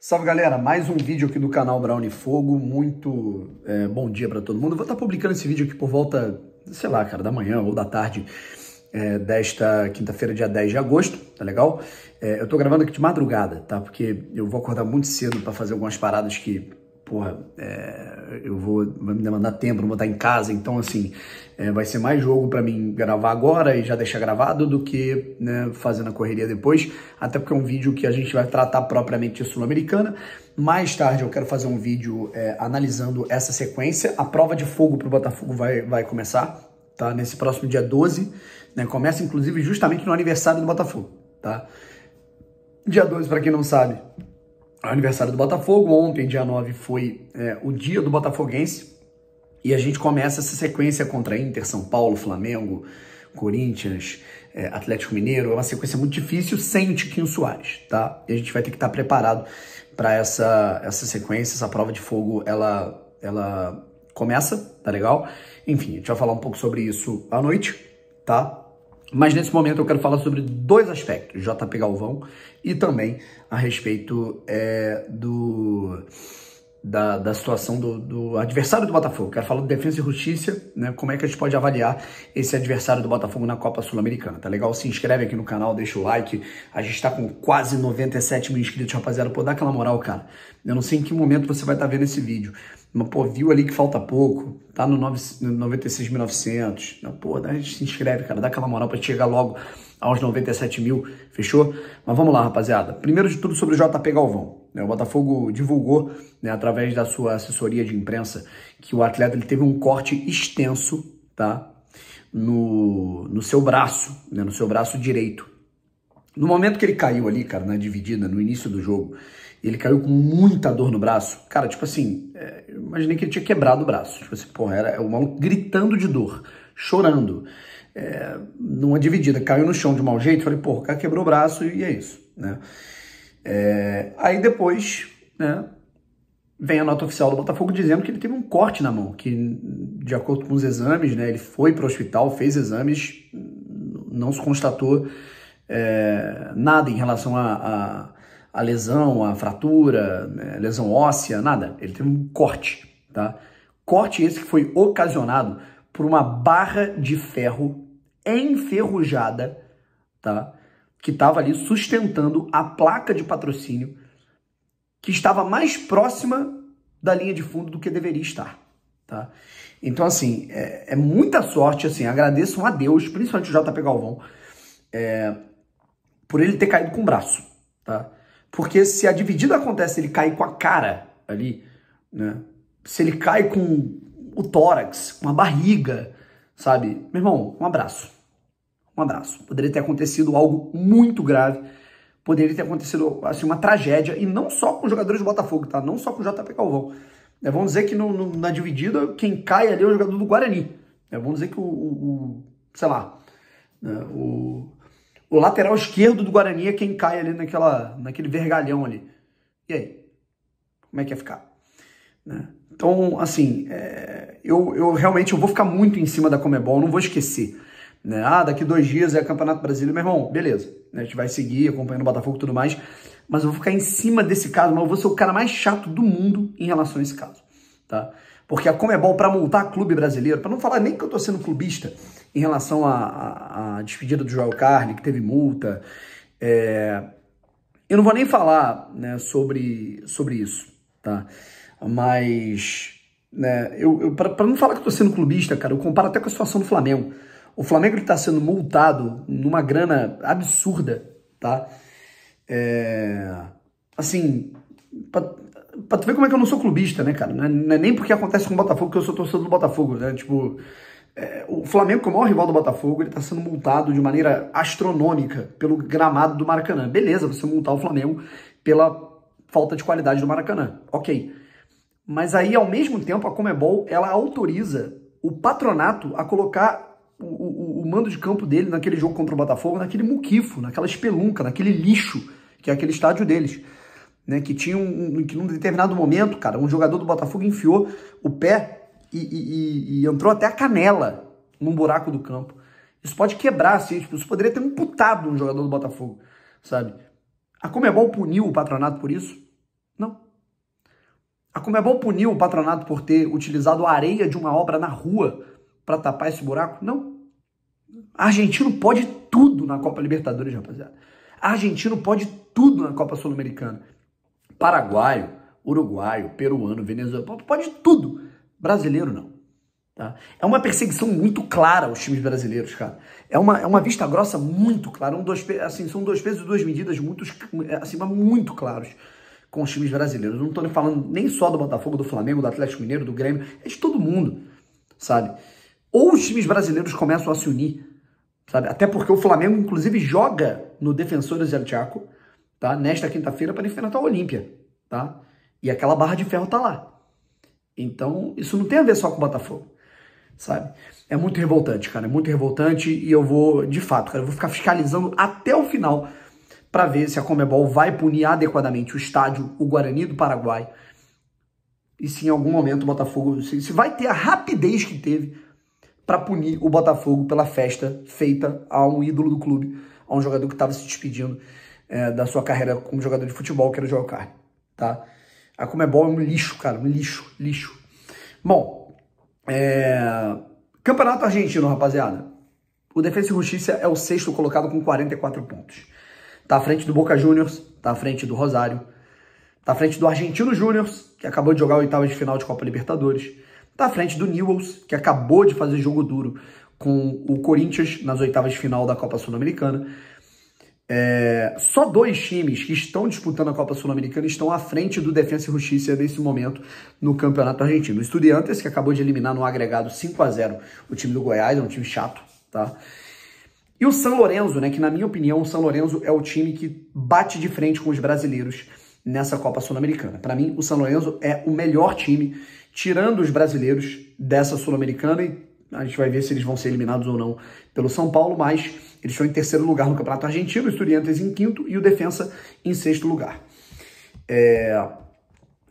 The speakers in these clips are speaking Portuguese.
Salve galera, mais um vídeo aqui do canal Brown e Fogo, muito é, bom dia para todo mundo. Eu vou estar tá publicando esse vídeo aqui por volta, sei lá, cara, da manhã ou da tarde é, desta quinta-feira, dia 10 de agosto, tá legal? É, eu tô gravando aqui de madrugada, tá? Porque eu vou acordar muito cedo para fazer algumas paradas que porra, é, eu vou me demandar tempo, não vou estar em casa, então assim, é, vai ser mais jogo para mim gravar agora e já deixar gravado do que né, fazendo a correria depois, até porque é um vídeo que a gente vai tratar propriamente sul-americana. Mais tarde eu quero fazer um vídeo é, analisando essa sequência. A prova de fogo para o Botafogo vai, vai começar, tá? Nesse próximo dia 12, né? Começa inclusive justamente no aniversário do Botafogo, tá? Dia 12, para quem não sabe, aniversário do Botafogo. Ontem, dia 9, foi é, o dia do Botafoguense. E a gente começa essa sequência contra Inter, São Paulo, Flamengo, Corinthians, é, Atlético Mineiro. É uma sequência muito difícil sem o Tiquinho Soares, tá? E a gente vai ter que estar tá preparado para essa, essa sequência. Essa prova de fogo, ela, ela começa, tá legal? Enfim, a gente vai falar um pouco sobre isso à noite, tá? Mas nesse momento eu quero falar sobre dois aspectos, JP Galvão e também a respeito é, do, da, da situação do, do, adversário do Botafogo. Quero falar do Defesa e Justiça, né, como é que a gente pode avaliar esse adversário do Botafogo na Copa Sul-Americana. Tá legal? Se inscreve aqui no canal, deixa o like. A gente tá com quase 97 mil inscritos, rapaziada. Pô, dá aquela moral, cara. Eu não sei em que momento você vai estar tá vendo esse vídeo pô, viu ali que falta pouco, tá no 96.900, não pô, a gente se inscreve, cara, dá aquela moral para chegar logo aos 97 mil, fechou? Mas vamos lá, rapaziada. Primeiro de tudo sobre o JP Galvão. Né? O Botafogo divulgou, né, através da sua assessoria de imprensa, que o atleta ele teve um corte extenso, tá? No, no seu braço, né, no seu braço direito. No momento que ele caiu ali, cara, na dividida, no início do jogo, ele caiu com muita dor no braço. Cara, tipo assim, é, eu imaginei que ele tinha quebrado o braço. Tipo assim, porra, era é o maluco gritando de dor, chorando. É, numa é dividida, caiu no chão de mau jeito. Falei, porra, o cara quebrou o braço e é isso, né? É, aí depois, né, vem a nota oficial do Botafogo dizendo que ele teve um corte na mão, que de acordo com os exames, né, ele foi para o hospital, fez exames, não se constatou é, nada em relação a, a lesão, a fratura, né, lesão óssea, nada. Ele teve um corte, tá? Corte esse que foi ocasionado por uma barra de ferro enferrujada, tá? Que estava ali sustentando a placa de patrocínio que estava mais próxima da linha de fundo do que deveria estar, tá? Então, assim, é, é muita sorte, assim, Agradeço a Deus, principalmente o JP Galvão, é, por ele ter caído com o braço, tá? Porque se a dividida acontece, ele cai com a cara ali, né? Se ele cai com o tórax, com a barriga, sabe? Meu irmão, um abraço. Um abraço. Poderia ter acontecido algo muito grave. Poderia ter acontecido assim, uma tragédia. E não só com os jogadores do Botafogo, tá? Não só com o JP Calvão. É, vamos dizer que no, no, na dividida, quem cai ali é o jogador do Guarani. É, vamos dizer que o, o, o sei lá, né? o o lateral esquerdo do Guarani é quem cai ali naquela, naquele vergalhão ali. E aí? Como é que ia ficar? Né? Então, assim, é, eu, eu realmente eu vou ficar muito em cima da Comebol, não vou esquecer. Né? Ah, daqui dois dias é Campeonato Brasileiro, meu irmão, beleza. Né? A gente vai seguir acompanhando o Botafogo e tudo mais. Mas eu vou ficar em cima desse caso, mas eu vou ser o cara mais chato do mundo em relação a esse caso. Tá? porque a Comebol, para multar clube brasileiro, para não falar nem que eu estou sendo clubista em relação à despedida do Joel Carne, que teve multa, é... eu não vou nem falar né, sobre, sobre isso, tá? Mas, né, eu, eu para não falar que eu estou sendo clubista, cara, eu comparo até com a situação do Flamengo. O Flamengo está sendo multado numa grana absurda, tá? É... Assim, pra Pra tu ver como é que eu não sou clubista, né, cara? Não é, não é nem porque acontece com o Botafogo que eu sou torcedor do Botafogo, né? Tipo, é, o Flamengo, que é o maior rival do Botafogo, ele tá sendo multado de maneira astronômica pelo gramado do Maracanã. Beleza, você multar o Flamengo pela falta de qualidade do Maracanã. Ok. Mas aí, ao mesmo tempo, a Comebol, ela autoriza o patronato a colocar o, o, o mando de campo dele naquele jogo contra o Botafogo, naquele muquifo, naquela espelunca, naquele lixo que é aquele estádio deles né? Que tinha um, que num determinado momento, cara, um jogador do Botafogo enfiou o pé e, e, e, e entrou até a canela num buraco do campo. Isso pode quebrar, assim, tipo, isso poderia ter amputado um jogador do Botafogo, sabe? A Comebol puniu o patronato por isso? Não. A Comebol puniu o patronato por ter utilizado a areia de uma obra na rua para tapar esse buraco? Não. Argentino pode tudo na Copa Libertadores, rapaziada. Argentino pode tudo na Copa Sul-Americana paraguaio, uruguaio, peruano, venezuelano, pode tudo. Brasileiro não. Tá? É uma perseguição muito clara aos times brasileiros, cara. É uma, é uma vista grossa muito clara. Um, dois, assim, são dois pesos e duas medidas muito, assim muito claros com os times brasileiros. Não estou falando nem só do Botafogo, do Flamengo, do Atlético Mineiro, do Grêmio, é de todo mundo, sabe? Ou os times brasileiros começam a se unir, sabe? Até porque o Flamengo, inclusive, joga no Defensores Zé Chaco, tá? Nesta quinta-feira para enfrentar o Olímpia, tá? E aquela barra de ferro tá lá. Então, isso não tem a ver só com o Botafogo, sabe? É muito revoltante, cara, é muito revoltante e eu vou, de fato, cara, eu vou ficar fiscalizando até o final para ver se a Comebol vai punir adequadamente o estádio, o Guarani do Paraguai. E se em algum momento o Botafogo, se, se vai ter a rapidez que teve para punir o Botafogo pela festa feita a um ídolo do clube, a um jogador que estava se despedindo é, da sua carreira como jogador de futebol, que era o Carne, tá? A Comebol é um lixo, cara, um lixo, lixo. Bom, é... Campeonato Argentino, rapaziada. O Defensa e Justiça é o sexto colocado com 44 pontos. Tá à frente do Boca Juniors, tá à frente do Rosário, tá à frente do Argentino Juniors, que acabou de jogar a oitava de final de Copa Libertadores, tá à frente do Newells, que acabou de fazer jogo duro com o Corinthians nas oitavas de final da Copa Sul-Americana, é, só dois times que estão disputando a Copa Sul-Americana estão à frente do Defensa e Justiça nesse momento no Campeonato Argentino. O Estudiantes, que acabou de eliminar no agregado 5 a 0 o time do Goiás, é um time chato, tá? E o São Lourenço, né, que na minha opinião, o São Lorenzo é o time que bate de frente com os brasileiros nessa Copa Sul-Americana. Para mim, o São Lourenço é o melhor time, tirando os brasileiros dessa Sul-Americana, e a gente vai ver se eles vão ser eliminados ou não pelo São Paulo, mas eles estão em terceiro lugar no Campeonato Argentino, o Estudiantes em quinto e o Defensa em sexto lugar. É...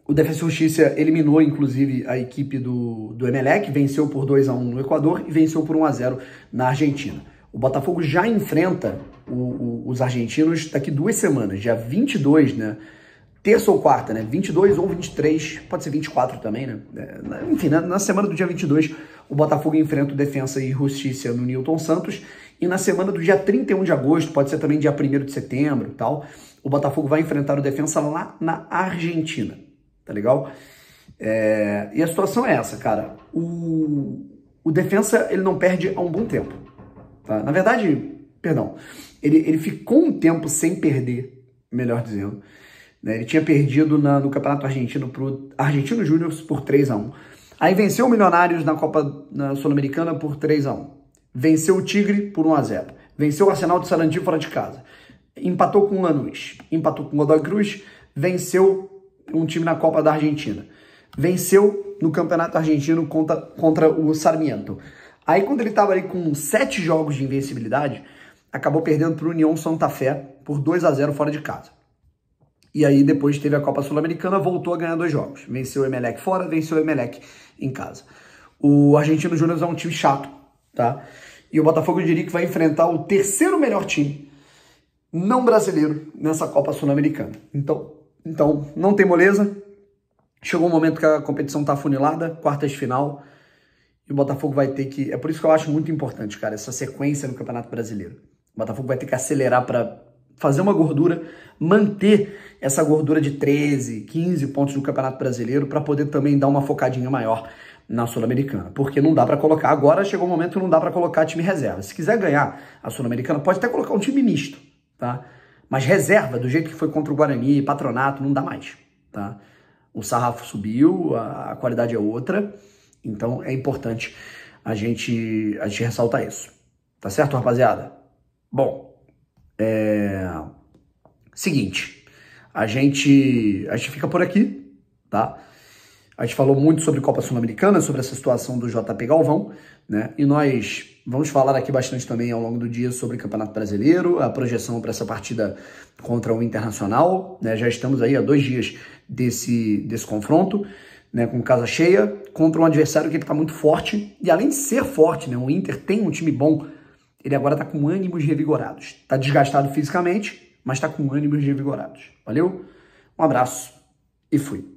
O Defensa e Justiça eliminou, inclusive, a equipe do, do Emelec, venceu por 2 a 1 no Equador e venceu por 1 a 0 na Argentina. O Botafogo já enfrenta o, o, os argentinos daqui duas semanas, dia 22, né? Terça ou quarta, né? 22 ou 23, pode ser 24 também, né? É, enfim, na, na semana do dia 22, o Botafogo enfrenta o Defensa e Justiça no Newton Santos e na semana do dia 31 de agosto, pode ser também dia 1 de setembro tal, o Botafogo vai enfrentar o Defensa lá na Argentina. Tá legal? É... E a situação é essa, cara. O, o Defensa ele não perde há um bom tempo. Tá? Na verdade, perdão, ele, ele ficou um tempo sem perder, melhor dizendo. Né? Ele tinha perdido na, no Campeonato Argentino para o Argentino Júnior por 3 a 1 Aí venceu o Milionários na Copa Sul-Americana por 3 a 1 Venceu o Tigre por 1 a 0 Venceu o Arsenal de Sarandi fora de casa. Empatou com o Lanús. Empatou com o Godoy Cruz. Venceu um time na Copa da Argentina. Venceu no Campeonato Argentino contra, contra o Sarmiento. Aí quando ele estava ali com sete jogos de invencibilidade, acabou perdendo para o União Santa Fé por 2 a 0 fora de casa. E aí depois teve a Copa Sul-Americana, voltou a ganhar dois jogos. Venceu o Emelec fora, venceu o Emelec em casa. O Argentino Júnior é um time chato, tá? E o Botafogo, eu diria que vai enfrentar o terceiro melhor time não brasileiro nessa Copa Sul-Americana. Então, então, não tem moleza. Chegou um momento que a competição está afunilada, quartas de final, e o Botafogo vai ter que. É por isso que eu acho muito importante, cara, essa sequência no Campeonato Brasileiro. O Botafogo vai ter que acelerar para fazer uma gordura, manter essa gordura de 13, 15 pontos no Campeonato Brasileiro para poder também dar uma focadinha maior na Sul-Americana, porque não dá para colocar, agora chegou o momento que não dá para colocar time reserva. Se quiser ganhar a Sul-Americana, pode até colocar um time misto, tá? Mas reserva, do jeito que foi contra o Guarani, Patronato, não dá mais, tá? O sarrafo subiu, a, a qualidade é outra, então é importante a gente, a gente ressaltar isso. Tá certo, rapaziada? Bom, é... Seguinte, a gente, a gente fica por aqui, tá? A gente falou muito sobre Copa Sul-Americana, sobre essa situação do JP Galvão, né? E nós vamos falar aqui bastante também ao longo do dia sobre o Campeonato Brasileiro, a projeção para essa partida contra o Internacional, né? Já estamos aí há dois dias desse, desse confronto, né? Com casa cheia, contra um adversário que está muito forte, e além de ser forte, né? O Inter tem um time bom, ele agora está com ânimos revigorados. Está desgastado fisicamente, mas está com ânimos revigorados. Valeu? Um abraço e fui.